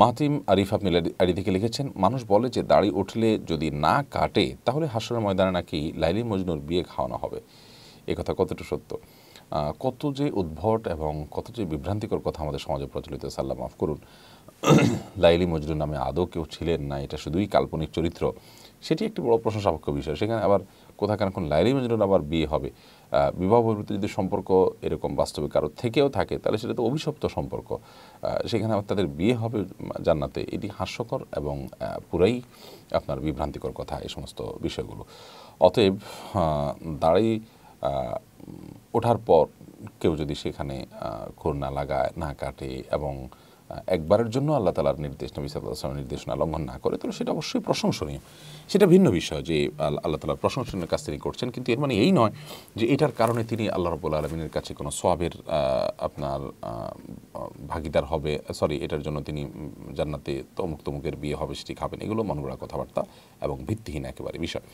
মাহাতিম আরিফ আপনি আরিদিকে লিখেছেন মানুষ বলে যে দাড়ি উঠলে যদি না কাটে তাহলে হাসরের ময়দানে নাকি লাইলি মজনুর বিয়ে খাওয়ানো হবে এ কথা কতটা সত্য কত যে উদ্ভট এবং কত যে বিভ্রান্তিকর কথা আমাদের সমাজে প্রচলিত সাল্লাহ মাফ করুন লাইলি মজনুর নামে আদৌ কেউ ছিলেন না এটা শুধুই কাল্পনিক চরিত্র সেটি একটি বড় প্রশ্ন সাপেক্ষ বিষয় সেখানে আবার কোথাকার কোন লাইলি মজনুর আবার বিয়ে হবে বিবাহবর্তী যদি সম্পর্ক এরকম বাস্তবে কারো থেকেও থাকে তাহলে সেটা তো অভিশপ্ত সম্পর্ক সেখানে আবার তাদের বিয়ে হবে জান্নাতে এটি হাস্যকর এবং পুরাই আপনার বিভ্রান্তিকর কথা এই সমস্ত বিষয়গুলো অতএব দাঁড়িয়ে ওঠার পর কেউ যদি সেখানে খুর না লাগায় না কাটে এবং একবারের জন্য আল্লাহ তালার নির্দেশ নবী সাল্লাহ নির্দেশনা লঙ্ঘন না করে তাহলে সেটা অবশ্যই প্রশংসনীয় সেটা ভিন্ন বিষয় যে আল্লাহ তালার প্রশংসনীয় কাজ তিনি করছেন কিন্তু এর মানে এই নয় যে এটার কারণে তিনি আল্লাহ রবুল্লা আলমিনের কাছে কোনো সোয়াবের আপনার ভাগিদার হবে সরি এটার জন্য তিনি জান্নাতে তমুক তমুকের বিয়ে হবে সেটি খাবেন এগুলো মনগড়া কথাবার্তা এবং ভিত্তিহীন একেবারে বিষয়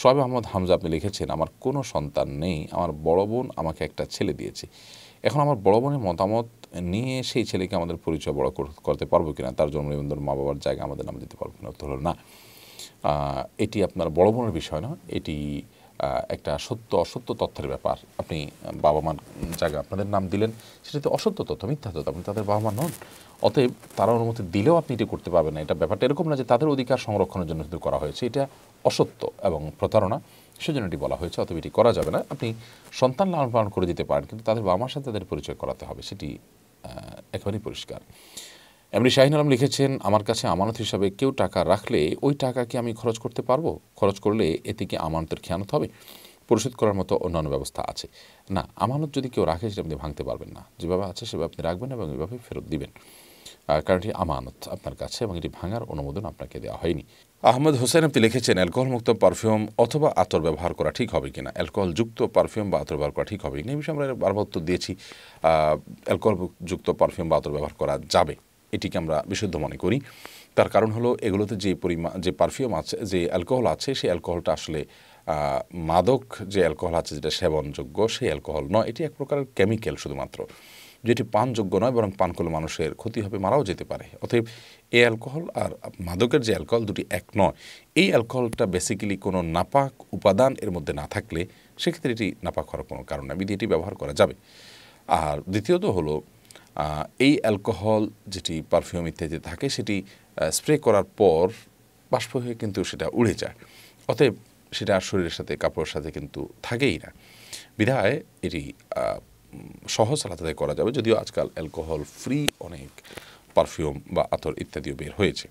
সোহেব আহমদ হামজা আপনি লিখেছেন আমার কোনো সন্তান নেই আমার বড় বোন আমাকে একটা ছেলে দিয়েছে এখন আমার বড় বোনের মতামত নিয়ে সেই ছেলেকে আমাদের পরিচয় বড় করতে পারবো কিনা তার জন্ম নিবন্ধন মা বাবার জায়গা আমাদের নাম দিতে পারবো কিনা উত্তর না এটি আপনার বড় বোনের বিষয় না এটি একটা সত্য অসত্য তথ্যের ব্যাপার আপনি বাবা মার জায়গা আপনাদের নাম দিলেন সেটাতে অসত্য তথ্য মিথ্যা তথ্য আপনি তাদের বাবা মা নন অতএব তারা অনুমতি দিলেও আপনি এটা করতে পারবেন না এটা ব্যাপারটা এরকম না যে তাদের অধিকার সংরক্ষণের জন্য শুধু করা হয়েছে এটা অসত্য এবং প্রতারণা সেজন্য এটি বলা হয়েছে অথবা এটি করা যাবে না আপনি সন্তান লালন পালন করে দিতে পারেন কিন্তু তাদের বাবা মার সাথে তাদের পরিচয় করাতে হবে সেটি একেবারেই পরিষ্কার এমনি শাহিন আলম লিখেছেন আমার কাছে আমানত হিসাবে কেউ টাকা রাখলে ওই টাকা কি আমি খরচ করতে পারবো খরচ করলে এতে কি আমানতের খেয়ানত হবে পরিশোধ করার মতো অন্যান্য ব্যবস্থা আছে না আমানত যদি কেউ রাখে সেটা আপনি ভাঙতে পারবেন না যেভাবে আছে সেভাবে আপনি রাখবেন এবং এভাবে ফেরত দিবেন কারণ এটি আমানত আপনার কাছে এবং এটি ভাঙার অনুমোদন আপনাকে দেওয়া হয়নি আহমদ হোসেন আপনি লিখেছেন অ্যালকোহলমুক্ত পারফিউম অথবা আতর ব্যবহার করা ঠিক হবে কিনা অ্যালকোহলযুক্ত পারফিউম বা আতর ব্যবহার করা ঠিক হবে কিনা এই বিষয়ে আমরা বারবার উত্তর দিয়েছি অ্যালকোহলযুক্ত পারফিউম বা আতর ব্যবহার করা যাবে এটিকে আমরা বিশুদ্ধ মনে করি তার কারণ হলো এগুলোতে যে পরিমাণ যে পারফিউম আছে যে অ্যালকোহল আছে সেই অ্যালকোহলটা আসলে মাদক যে অ্যালকোহল আছে যেটা সেবনযোগ্য সেই অ্যালকোহল নয় এটি এক প্রকারের কেমিক্যাল শুধুমাত্র যেটি পানযোগ্য নয় বরং পান করলে মানুষের ক্ষতি হবে মারাও যেতে পারে অতএব এই অ্যালকোহল আর মাদকের যে অ্যালকোহল দুটি এক নয় এই অ্যালকোহলটা বেসিক্যালি কোনো নাপাক উপাদান এর মধ্যে না থাকলে সেক্ষেত্রে এটি নাপাক হওয়ার কোনো কারণ না বিধি এটি ব্যবহার করা যাবে আর দ্বিতীয়ত হলো এই অ্যালকোহল যেটি পারফিউম ইত্যাদি থাকে সেটি স্প্রে করার পর বাষ্প হয়ে কিন্তু সেটা উড়ে যায় অতএব সেটা আর শরীরের সাথে কাপড়ের সাথে কিন্তু থাকেই না বিধায় এটি সহজ আলাদা করা যাবে যদিও আজকাল অ্যালকোহল ফ্রি অনেক পারফিউম বা আতর ইত্যাদিও বের হয়েছে